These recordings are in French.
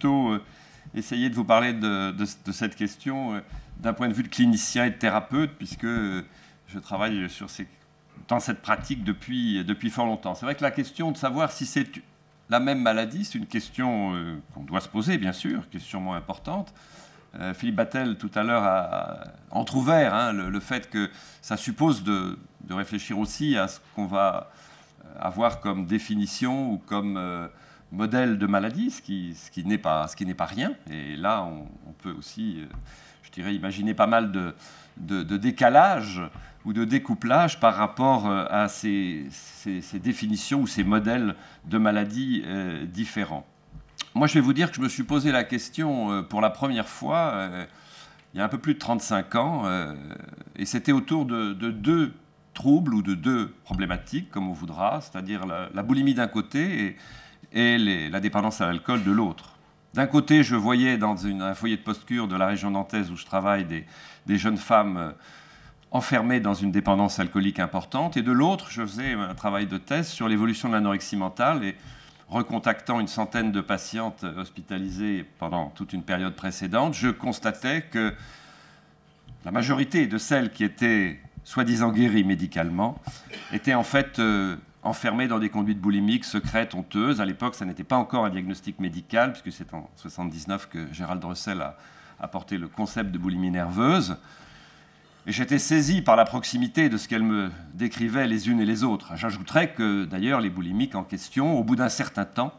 plutôt euh, essayer de vous parler de, cette question euh, d'un point de vue de clinicien et de thérapeute, puisque euh, je travaille sur ces, dans cette pratique depuis, depuis fort longtemps. C'est vrai que la question de savoir si c'est la même maladie, c'est une question qu'on doit se poser, bien sûr, qui est sûrement importante. Philippe Battel, tout à l'heure, a, entrouvert hein, le, fait que ça suppose de, réfléchir aussi à ce qu'on va avoir comme définition ou comme modèle de maladie, ce qui, ce qui n'est pas, pas, rien. Et là, on, peut aussi, euh, je dirais, imaginer pas mal de, de, décalages ou de découplage par rapport euh, à ces, définitions ou ces modèles de maladie euh, différents. Moi, je vais vous dire que je me suis posé la question pour la première fois il y a un peu plus de 35 ans, et c'était autour de, deux troubles ou de deux problématiques, comme on voudra, c'est-à-dire la, boulimie d'un côté et, et la dépendance à l'alcool de l'autre. D'un côté, je voyais dans une, un foyer de post-cure de la région nantaise où je travaille des, jeunes femmes euh, enfermées dans une dépendance alcoolique importante, et de l'autre, je faisais un travail de thèse sur l'évolution de l'anorexie mentale et recontactant une centaine de patientes hospitalisées pendant toute une période précédente, je constatais que la majorité de celles qui étaient soi-disant guéries médicalement étaient en fait euh, enfermés dans des conduites boulimiques secrètes, honteuses. À l'époque, ça n'était pas encore un diagnostic médical, puisque c'est en 1979 que Gérald Russell a apporté le concept de boulimie nerveuse. Et j'étais saisi par la proximité de ce qu'elles me décrivaient les unes et les autres. J'ajouterais que d'ailleurs les boulimiques en question, au bout d'un certain temps,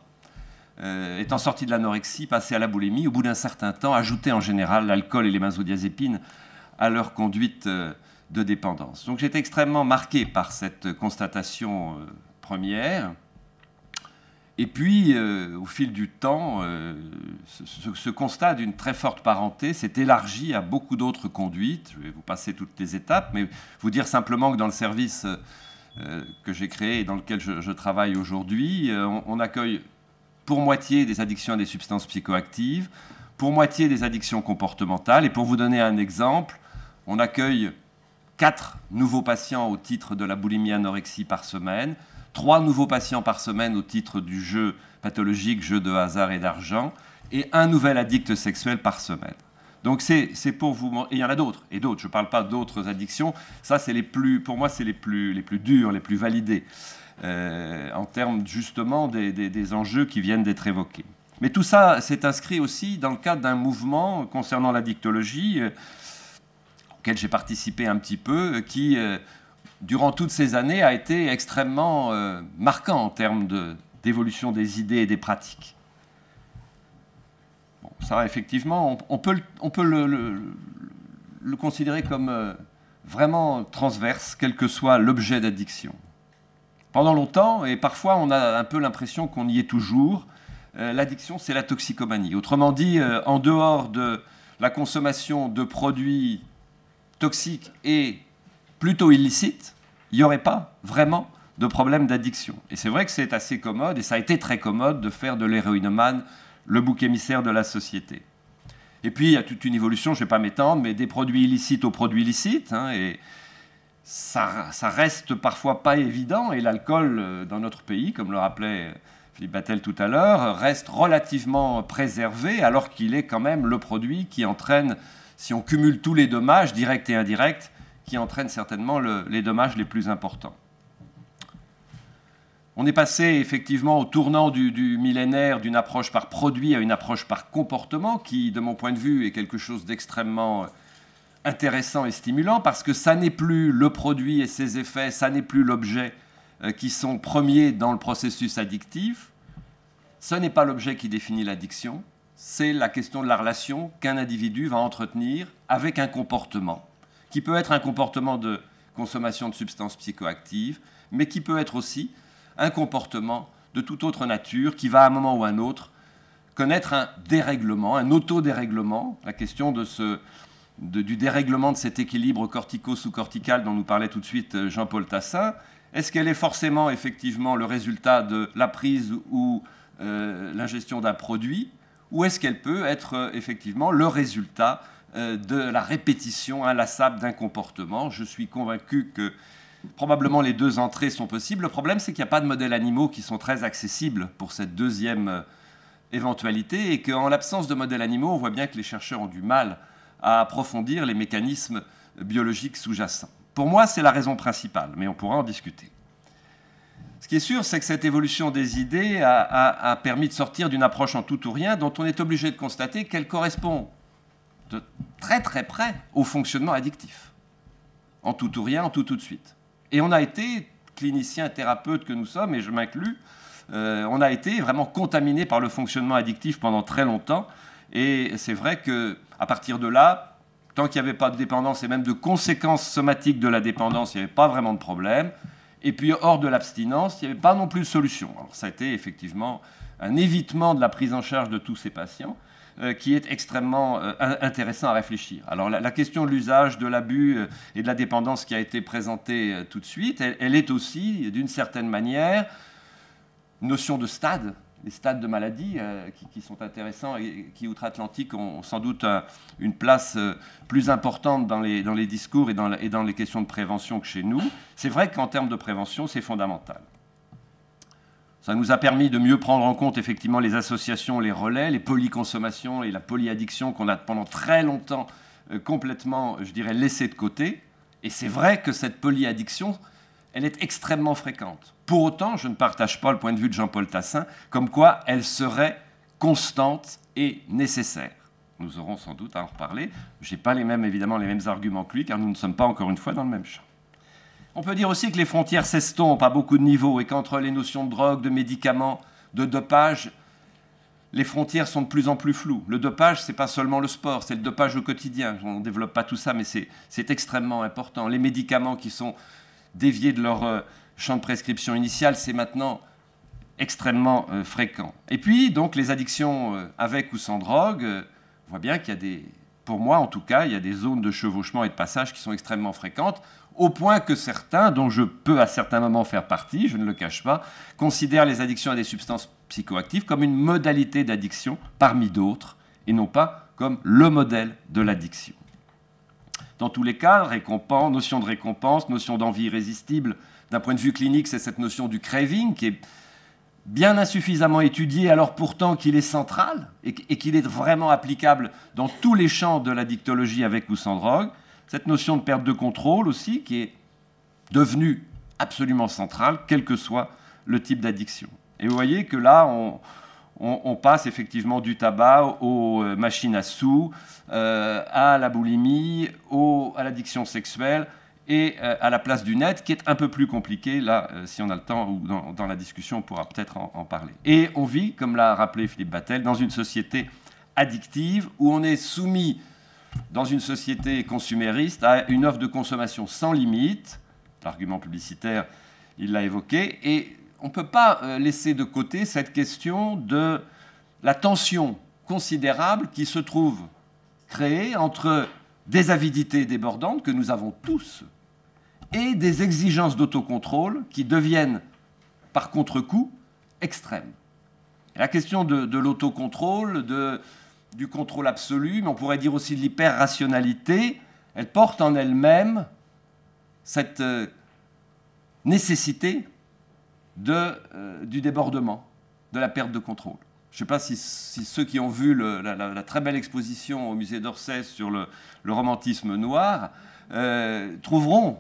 euh, étant sortis de l'anorexie, passés à la boulimie, au bout d'un certain temps, ajoutaient en général l'alcool et les benzodiazépines à leur conduite euh, de dépendance. Donc j'étais extrêmement marqué par cette constatation euh, première. Et puis, euh, au fil du temps, euh, ce, constat d'une très forte parenté s'est élargi à beaucoup d'autres conduites. Je vais vous passer toutes les étapes, mais vous dire simplement que dans le service que j'ai créé et dans lequel je, travaille aujourd'hui, on, on accueille pour moitié des addictions à des substances psychoactives, pour moitié des addictions comportementales. Et pour vous donner un exemple, on accueille 4 nouveaux patients au titre de la boulimie anorexie par semaine, 3 nouveaux patients par semaine au titre du jeu pathologique, jeu de hasard et d'argent, et un nouvel addict sexuel par semaine. Donc c'est pour vous... Et il y en a d'autres, et d'autres. Je ne parle pas d'autres addictions. Ça, c'est les plus... Pour moi, c'est les plus, les plus durs, les plus validés, euh, en termes justement des, des enjeux qui viennent d'être évoqués. Mais tout ça s'est inscrit aussi dans le cadre d'un mouvement concernant l'addictologie, euh, auquel j'ai participé un petit peu, euh, qui, euh, durant toutes ces années, a été extrêmement euh, marquant en termes d'évolution des idées et des pratiques. ça, effectivement, on, peut, on peut le, le, le, considérer comme vraiment transverse, quel que soit l'objet d'addiction. Pendant longtemps, et parfois on a un peu l'impression qu'on y est toujours, l'addiction, c'est la toxicomanie. Autrement dit, en dehors de la consommation de produits Toxique et plutôt illicite, il n'y aurait pas vraiment de problème d'addiction. Et c'est vrai que c'est assez commode, et ça a été très commode, de faire de l'héroïnomane le bouc émissaire de la société. Et puis, il y a toute une évolution, je ne vais pas m'étendre, mais des produits illicites aux produits licites. Hein, et ça, ça, reste parfois pas évident. Et l'alcool, euh, dans notre pays, comme le rappelait Philippe Battel tout à l'heure, reste relativement préservé, alors qu'il est quand même le produit qui entraîne si on cumule tous les dommages, directs et indirects, qui entraînent certainement les dommages les plus importants. On est passé effectivement au tournant du millénaire d'une approche par produit à une approche par comportement, qui, de mon point de vue, est quelque chose d'extrêmement intéressant et stimulant, parce que ça n'est plus le produit et ses effets, ça n'est plus l'objet euh, qui sont premiers dans le processus addictif, ce n'est pas l'objet qui définit l'addiction, c'est la question de la relation qu'un individu va entretenir avec un comportement, qui peut être un comportement de consommation de substances psychoactives, mais qui peut être aussi un comportement de toute autre nature qui va à un moment ou à un autre connaître un dérèglement, un auto-dérèglement, la question du dérèglement de cet équilibre cortico-sous-cortical dont nous parlait tout de suite euh, Jean-Paul Tassin. Est-ce qu'elle est forcément effectivement le résultat de la prise ou euh, l'ingestion d'un produit ou est-ce qu'elle peut être euh, effectivement le résultat euh, de la répétition inlassable d'un comportement Je suis convaincu que probablement les deux entrées sont possibles. Le problème, c'est qu'il n'y a pas de modèles animaux qui sont très accessibles pour cette deuxième euh, éventualité et qu'en l'absence de modèles animaux, on voit bien que les chercheurs ont du mal à approfondir les mécanismes biologiques sous-jacents. Pour moi, c'est la raison principale, mais on pourra en discuter. Ce qui est sûr, c'est que cette évolution des idées a, permis de sortir d'une approche en tout ou rien dont on est obligé de constater qu'elle correspond de très très près au fonctionnement addictif. En tout ou rien, en tout tout de suite. Et on a été, cliniciens, thérapeutes que nous sommes, et je m'inclus, euh, on a été vraiment contaminé par le fonctionnement addictif pendant très longtemps. Et c'est vrai qu'à partir de là, tant qu'il n'y avait pas de dépendance et même de conséquences somatiques de la dépendance, il n'y avait pas vraiment de problème. Et puis hors de l'abstinence, il n'y avait pas non plus de solution. Alors ça a été effectivement un évitement de la prise en charge de tous ces patients euh, qui est extrêmement euh, intéressant à réfléchir. Alors la, question de l'usage, de l'abus euh, et de la dépendance qui a été présentée tout de suite, elle est aussi d'une certaine manière notion de stade les stades de maladies euh, qui, sont intéressants et qui, outre-Atlantique, ont sans doute une place euh, plus importante dans les, dans les discours et dans, les questions de prévention que chez nous. C'est vrai qu'en termes de prévention, c'est fondamental. Ça nous a permis de mieux prendre en compte effectivement les associations, les relais, les polyconsommations et la polyaddiction qu'on a pendant très longtemps euh, complètement, je dirais, laissé de côté. Et c'est vrai que cette polyaddiction, elle est extrêmement fréquente. Pour autant, je ne partage pas le point de vue de Jean-Paul Tassin, comme quoi elle serait constante et nécessaire. Nous aurons sans doute à en reparler. Je n'ai pas les mêmes, évidemment, les mêmes arguments que lui, car nous ne sommes pas encore une fois dans le même champ. On peut dire aussi que les frontières s'estompent à beaucoup de niveaux et qu'entre les notions de drogue, de médicaments, de dopage, les frontières sont de plus en plus floues. Le dopage, n'est pas seulement le sport, c'est le dopage au quotidien. On ne développe pas tout ça, mais c'est extrêmement important. Les médicaments qui sont déviés de leur, euh, champ de prescription initiale, c'est maintenant extrêmement euh, fréquent. Et puis, donc, les addictions euh, avec ou sans drogue, euh, on voit bien qu'il y a des, pour moi en tout cas, il y a des zones de chevauchement et de passage qui sont extrêmement fréquentes, au point que certains, dont je peux à certains moments faire partie, je ne le cache pas, considèrent les addictions à des substances psychoactives comme une modalité d'addiction parmi d'autres, et non pas comme le modèle de l'addiction. Dans tous les cas, récompense, notion de récompense, notion d'envie irrésistible, d'un point de vue clinique, c'est cette notion du craving qui est bien insuffisamment étudiée, alors pourtant qu'il est central et, qu'il est vraiment applicable dans tous les champs de l'addictologie avec ou sans drogue. Cette notion de perte de contrôle aussi qui est devenue absolument centrale, quel que soit le type d'addiction. Et vous voyez que là, on, passe effectivement du tabac aux euh, machines à sous, euh, à la boulimie, à l'addiction sexuelle, et euh, à la place du net, qui est un peu plus compliqué. Là, euh, si on a le temps ou dans, la discussion, on pourra peut-être en, en, parler. Et on vit, comme l'a rappelé Philippe Battel, dans une société addictive où on est soumis, dans une société consumériste, à une offre de consommation sans limite. L'argument publicitaire, il l'a évoqué. Et on ne peut pas euh, laisser de côté cette question de la tension considérable qui se trouve créée entre des avidités débordantes que nous avons tous et des exigences d'autocontrôle qui deviennent, par contre-coup, extrêmes. la question de, de l'autocontrôle, du contrôle absolu, mais on pourrait dire aussi de l'hyper-rationalité, elle porte en elle-même cette euh, nécessité de, euh, du débordement, de la perte de contrôle. Je ne sais pas si, ceux qui ont vu la, très belle exposition au musée d'Orsay sur le, romantisme noir euh, trouveront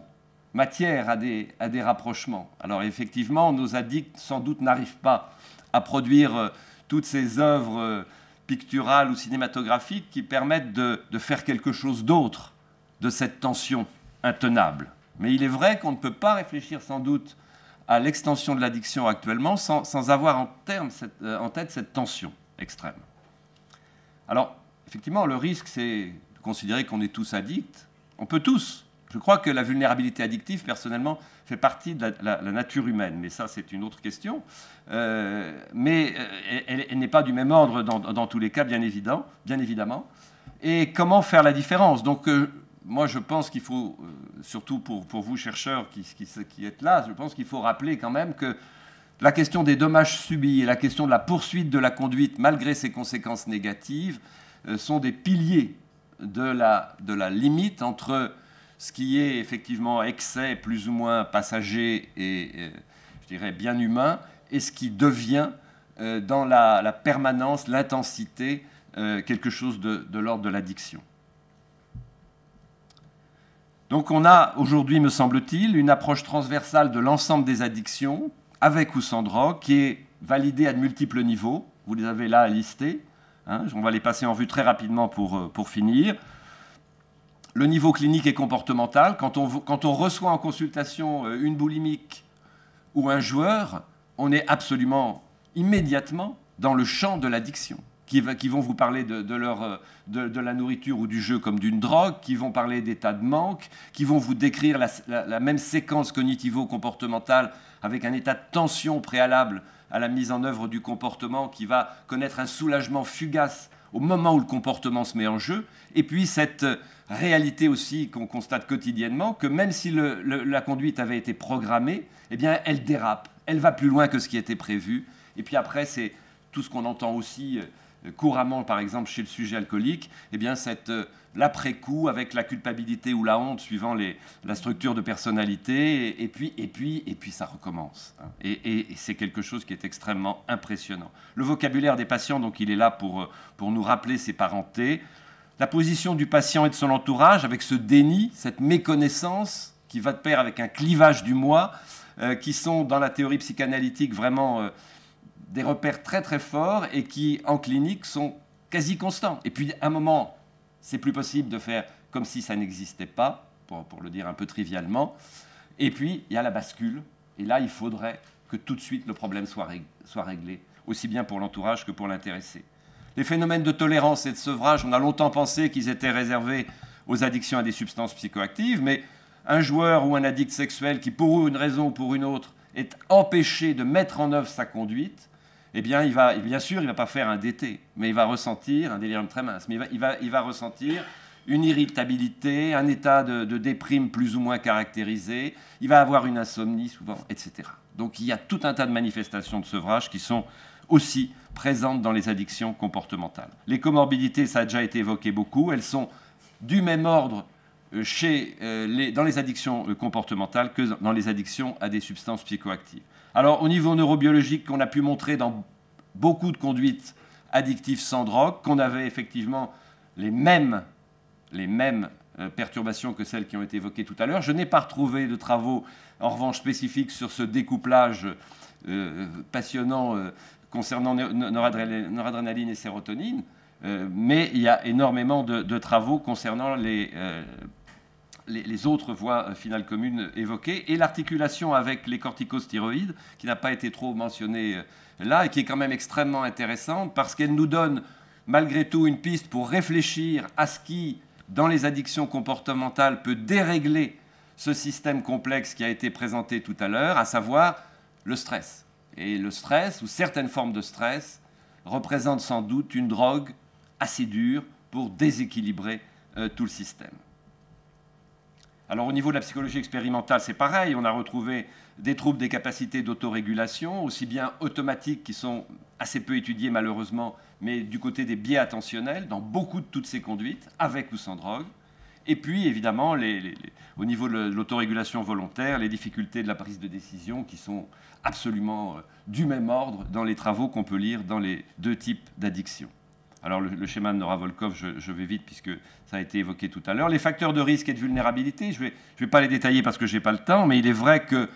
matière à des, rapprochements. Alors effectivement, nos addicts sans doute n'arrivent pas à produire euh, toutes ces œuvres euh, picturales ou cinématographiques qui permettent de, faire quelque chose d'autre de cette tension intenable. Mais il est vrai qu'on ne peut pas réfléchir sans doute à l'extension de l'addiction actuellement sans, avoir en, euh, en tête cette tension extrême. Alors effectivement, le risque, c'est de considérer qu'on est tous addicts. On peut tous je crois que la vulnérabilité addictive, personnellement, fait partie de la, nature humaine, mais ça, c'est une autre question. Euh, mais euh, elle, n'est pas du même ordre dans, tous les cas, bien, évident, bien évidemment. Et comment faire la différence Donc, euh, moi, je pense qu'il faut, surtout pour, vous, chercheurs qui, qui, qui, êtes là, je pense qu'il faut rappeler quand même que la question des dommages subis et la question de la poursuite de la conduite, malgré ses conséquences négatives, sont des piliers de la, de la limite entre ce qui est effectivement excès plus ou moins passager et, euh, je dirais, bien humain, et ce qui devient euh, dans la, permanence, l'intensité, euh, quelque chose de, l'ordre de l'addiction. Donc on a aujourd'hui, me semble-t-il, une approche transversale de l'ensemble des addictions, avec ou sans drogue, qui est validée à de multiples niveaux. Vous les avez là listés. Hein. on va les passer en vue très rapidement pour finir le niveau clinique et comportemental. Quand on, reçoit en consultation euh, une boulimique ou un joueur, on est absolument immédiatement dans le champ de l'addiction qui, vont vous parler euh, de, la nourriture ou du jeu comme d'une drogue, qui vont parler d'état de manque, qui vont vous décrire la même séquence cognitivo-comportementale avec un état de tension préalable à la mise en œuvre du comportement qui va connaître un soulagement fugace au moment où le comportement se met en jeu, et puis cette euh, réalité aussi qu'on constate quotidiennement, que même si la conduite avait été programmée, eh bien elle dérape, elle va plus loin que ce qui était prévu, et puis après c'est tout ce qu'on entend aussi euh, couramment, par exemple, chez le sujet alcoolique, eh bien, cette euh, l'après-coup avec la culpabilité ou la honte suivant la structure de personnalité, et, puis, et, puis, et puis ça recommence. Hein. Et, c'est quelque chose qui est extrêmement impressionnant. Le vocabulaire des patients, donc il est là pour, euh, pour nous rappeler ses parentés, la position du patient et de son entourage avec ce déni, cette méconnaissance qui va de pair avec un clivage du moi, euh, qui sont dans la théorie psychanalytique vraiment des repères très très forts et qui, en clinique, sont quasi constants. Et puis, à un moment, c'est plus possible de faire comme si ça n'existait pas, pour, le dire un peu trivialement. Et puis, il y a la bascule. Et là, il faudrait que tout de suite le problème soit réglé aussi bien pour l'entourage que pour l'intéressé. Les phénomènes de tolérance et de sevrage, on a longtemps pensé qu'ils étaient réservés aux addictions à des substances psychoactives, mais un joueur ou un addict sexuel qui, pour une raison ou pour une autre, est empêché de mettre en œuvre sa conduite, eh bien, il va, eh bien sûr, il va pas faire un DT, mais il va ressentir un délirium mince, mais il va, il va, ressentir une irritabilité, un état de, déprime plus ou moins caractérisé, il va avoir une insomnie souvent, etc. Donc il y a tout un tas de manifestations de sevrage qui sont aussi présentes dans les addictions comportementales. Les comorbidités, ça a déjà été évoqué beaucoup, elles sont du même ordre euh, chez euh, les, dans les addictions euh, comportementales que dans les addictions à des substances psychoactives. Alors au niveau neurobiologique qu'on a pu montrer dans beaucoup de conduites addictives sans drogue, qu'on avait effectivement les mêmes, les mêmes perturbations que celles qui ont été évoquées tout à l'heure. Je n'ai pas retrouvé de travaux, en revanche, spécifiques sur ce découplage passionnant concernant noradrénaline et sérotonine, mais il y a énormément de travaux concernant les les, autres voies euh, finales communes évoquées, et l'articulation avec les corticostéroïdes, qui n'a pas été trop mentionnée euh, là, et qui est quand même extrêmement intéressante, parce qu'elle nous donne malgré tout une piste pour réfléchir à ce qui, dans les addictions comportementales, peut dérégler ce système complexe qui a été présenté tout à l'heure, à savoir le stress. Et le stress, ou certaines formes de stress, représentent sans doute une drogue assez dure pour déséquilibrer euh, tout le système. Alors au niveau de la psychologie expérimentale, c'est pareil, on a retrouvé des troubles des capacités d'autorégulation, aussi bien automatiques qui sont assez peu étudiés malheureusement, mais du côté des biais attentionnels, dans beaucoup de toutes ces conduites, avec ou sans drogue. Et puis évidemment, au niveau de l'autorégulation volontaire, les difficultés de la prise de décision qui sont absolument euh, du même ordre dans les travaux qu'on peut lire dans les deux types d'addictions. Alors le, schéma de Nora Volkov, je, vais vite puisque ça a été évoqué tout à l'heure. Les facteurs de risque et de vulnérabilité, je ne vais, pas les détailler parce que je n'ai pas le temps, mais il est vrai que,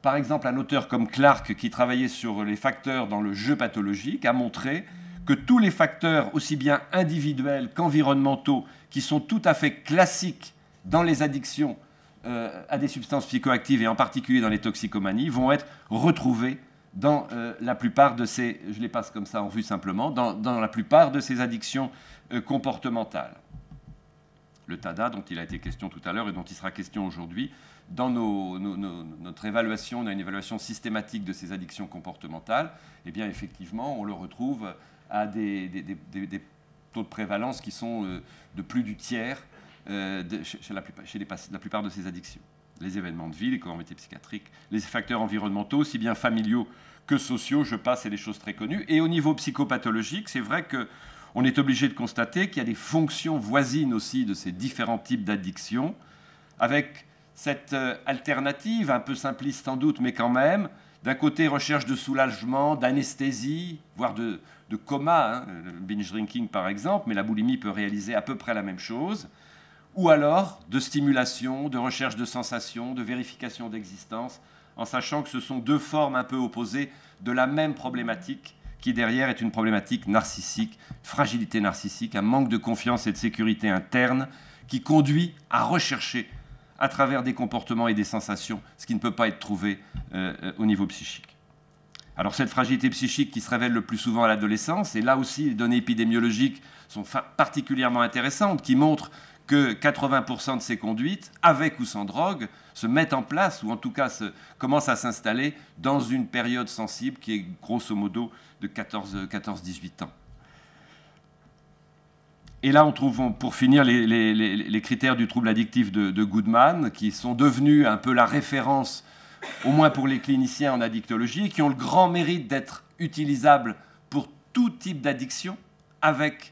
par exemple, un auteur comme Clark, qui travaillait sur les facteurs dans le jeu pathologique, a montré que tous les facteurs, aussi bien individuels qu'environnementaux, qui sont tout à fait classiques dans les addictions euh, à des substances psychoactives et en particulier dans les toxicomanies, vont être retrouvés dans euh, la plupart de ces, je les passe comme ça en vue simplement, dans, la plupart de ces addictions euh, comportementales. Le TADA, dont il a été question tout à l'heure et dont il sera question aujourd'hui, dans nos, notre évaluation, on a une évaluation systématique de ces addictions comportementales, et eh bien effectivement, on le retrouve à des, taux de prévalence qui sont euh, de plus du tiers chez, la plupart de ces addictions les événements de vie, les comorbidités psychiatriques, les facteurs environnementaux, aussi bien familiaux que sociaux, je passe, c'est des choses très connues. Et au niveau psychopathologique, c'est vrai qu'on est obligé de constater qu'il y a des fonctions voisines aussi de ces différents types d'addictions, avec cette euh, alternative, un peu simpliste sans doute, mais quand même, d'un côté recherche de soulagement, d'anesthésie, voire de, coma, hein, binge drinking par exemple, mais la boulimie peut réaliser à peu près la même chose, ou alors de stimulation, de recherche de sensations, de vérification d'existence, en sachant que ce sont deux formes un peu opposées de la même problématique qui derrière est une problématique narcissique, fragilité narcissique, un manque de confiance et de sécurité interne qui conduit à rechercher à travers des comportements et des sensations ce qui ne peut pas être trouvé euh, euh, au niveau psychique. Alors cette fragilité psychique qui se révèle le plus souvent à l'adolescence, et là aussi les données épidémiologiques sont particulièrement intéressantes, qui montrent que 80% de ces conduites, avec ou sans drogue, se mettent en place, ou en tout cas se, commencent à s'installer dans une période sensible qui est grosso modo de 14-18 ans. Et là, on trouve, pour finir, les, critères du trouble addictif de, Goodman, qui sont devenus un peu la référence, au moins pour les cliniciens en addictologie, qui ont le grand mérite d'être utilisables pour tout type d'addiction, avec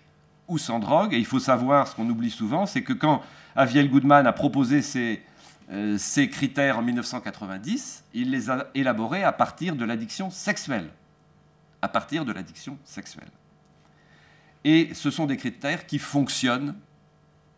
ou sans drogue. Et il faut savoir, ce qu'on oublie souvent, c'est que quand Aviel Goodman a proposé ces euh, critères en 1990, il les a élaborés à partir de l'addiction sexuelle. À partir de l'addiction sexuelle. Et ce sont des critères qui fonctionnent.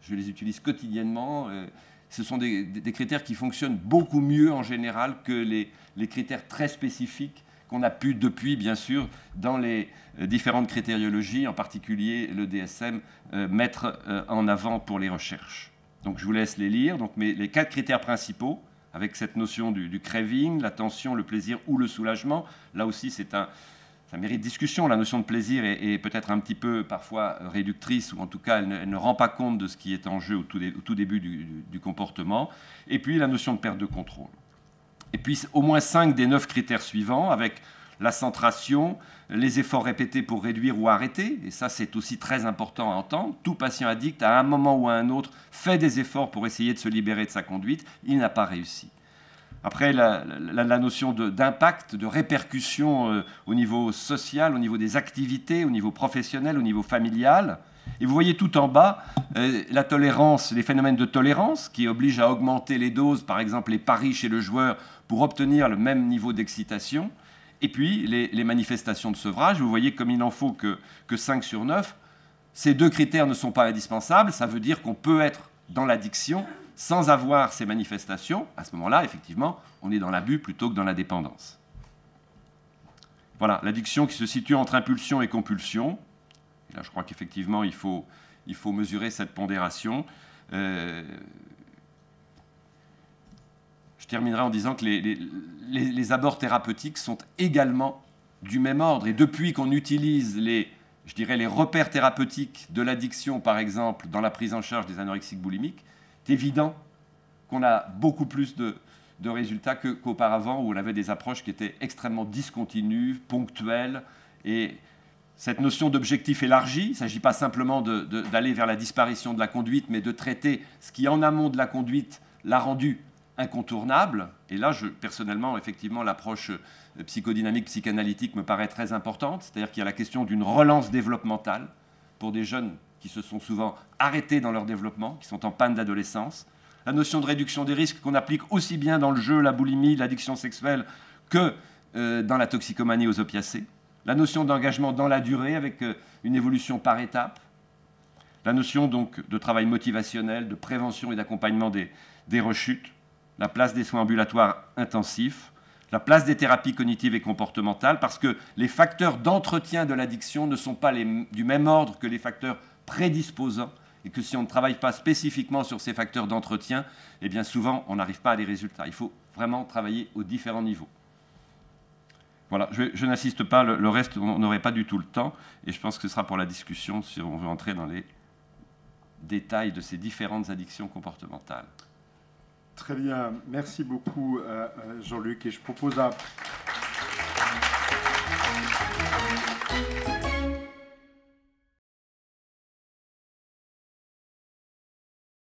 Je les utilise quotidiennement. Euh, ce sont des, critères qui fonctionnent beaucoup mieux en général que les critères très spécifiques qu'on a pu depuis, bien sûr, dans les euh, différentes critériologies, en particulier le DSM, euh, mettre euh, en avant pour les recherches. Donc je vous laisse les lire. Donc mais les quatre critères principaux, avec cette notion du, craving, la tension, le plaisir ou le soulagement. Là aussi, c'est un, ça mérite discussion. La notion de plaisir est, peut-être un petit peu parfois réductrice, ou en tout cas, elle ne, rend pas compte de ce qui est en jeu au tout, début du comportement. Et puis la notion de perte de contrôle. Et puis au moins 5 des 9 critères suivants, avec la centration, les efforts répétés pour réduire ou arrêter, et ça c'est aussi très important à entendre, tout patient addict à un moment ou à un autre fait des efforts pour essayer de se libérer de sa conduite, il n'a pas réussi. Après, la, notion d'impact, de, répercussion euh, au niveau social, au niveau des activités, au niveau professionnel, au niveau familial. Et vous voyez tout en bas euh, la tolérance, les phénomènes de tolérance qui obligent à augmenter les doses, par exemple les paris chez le joueur, pour obtenir le même niveau d'excitation. Et puis les, manifestations de sevrage, vous voyez comme il n'en faut que, que 5 sur 9. Ces deux critères ne sont pas indispensables, ça veut dire qu'on peut être dans l'addiction, sans avoir ces manifestations, à ce moment-là, effectivement, on est dans l'abus plutôt que dans la dépendance. Voilà, l'addiction qui se situe entre impulsion et compulsion. là, je crois qu'effectivement, il faut, il faut mesurer cette pondération. Euh, je terminerai en disant que les, abords thérapeutiques sont également du même ordre. Et depuis qu'on utilise les, je dirais, les repères thérapeutiques de l'addiction, par exemple, dans la prise en charge des anorexiques boulimiques, c'est évident qu'on a beaucoup plus de, résultats qu'auparavant, où on avait des approches qui étaient extrêmement discontinues, ponctuelles. Et cette notion d'objectif élargi, il ne s'agit pas simplement d'aller vers la disparition de la conduite, mais de traiter ce qui, en amont de la conduite, l'a rendu incontournable. Et là, je, personnellement, effectivement, l'approche euh, psychodynamique, psychanalytique me paraît très importante. C'est-à-dire qu'il y a la question d'une relance développementale pour des jeunes qui se sont souvent arrêtés dans leur développement, qui sont en panne d'adolescence. La notion de réduction des risques qu'on applique aussi bien dans le jeu, la boulimie, l'addiction sexuelle que euh, dans la toxicomanie aux opiacés. La notion d'engagement dans la durée avec euh, une évolution par étape. La notion donc de travail motivationnel, de prévention et d'accompagnement des, des rechutes. La place des soins ambulatoires intensifs. La place des thérapies cognitives et comportementales parce que les facteurs d'entretien de l'addiction ne sont pas les, du même ordre que les facteurs prédisposant et que si on ne travaille pas spécifiquement sur ces facteurs d'entretien, eh bien souvent on n'arrive pas à des résultats. Il faut vraiment travailler aux différents niveaux. Voilà, je, je n'insiste pas, le, reste, on n'aurait pas du tout le temps, et je pense que ce sera pour la discussion si on veut entrer dans les détails de ces différentes addictions comportementales. Très bien, merci beaucoup euh, euh, Jean-Luc, et je propose à...